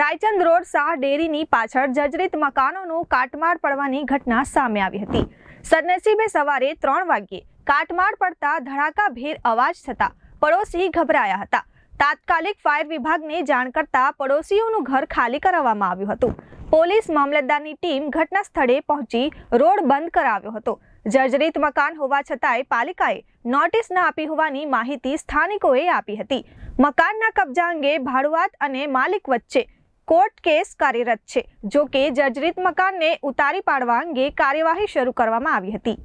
Raichand road Shah ડેરીની પાછળ જર્જરિત મકાનોનું કાટમાળ પડવાની ઘટના સામે આવી હતી સદનસીબે સવારે ત્રણ વાગ્યે કાટમાળ પડતા ધડાકાભેર અવાજ થતા પડોશી ગભરાયા હતા તાત્કાલિક ફાયર વિભાગને જાણ કરતા પડોશીઓનું ઘર ખાલી કરાવવામાં આવ્યું હતું પોલીસ મામલતદારની ટીમ ઘટના સ્થળે પહોંચી રોડ બંધ કરાવ્યો હતો જર્જરિત મકાન હોવા છતાંય પાલિકાએ નોટિસ ન આપી હોવાની માહિતી સ્થાનિકોએ આપી હતી મકાનના કબજા અંગે ભાડુઆત અને માલિક વચ્ચે કોર્ટ કેસ કાર્યરત છે જો કે જર્જરિત મકાનને ઉતારી પાડવા અંગે કાર્યવાહી શરૂ કરવામાં આવી હતી